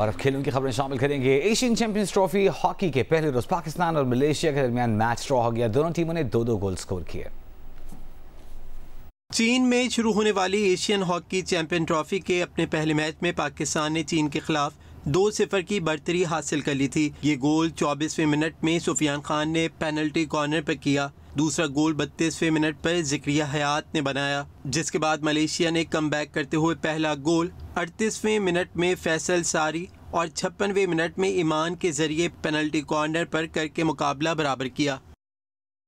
और अब खेलों की खबरें शामिल करेंगे एशियन चैंपियंस ट्रॉफी हॉकी के पहले रोज पाकिस्तान और मलेशिया के दरमियान मैच ड्रॉ हो गया दोनों टीमों ने दो दो गोल स्कोर किए चीन में शुरू होने वाली एशियन हॉकी चैंपियन ट्रॉफी के अपने पहले मैच में पाकिस्तान ने चीन के खिलाफ दो सिफर की बढ़तरी हासिल कर ली थी ये गोल 24वें मिनट में सुफियान खान ने पेनल्टी कॉर्नर पर किया दूसरा गोल बत्तीसवें मिनट पर जिक्रिया हयात ने बनाया जिसके बाद मलेशिया ने कम करते हुए पहला गोल अड़तीसवें मिनट में फैसल सारी और छप्पनवे मिनट में ईमान के जरिए पेनल्टी कॉर्नर पर करके मुकाबला बराबर किया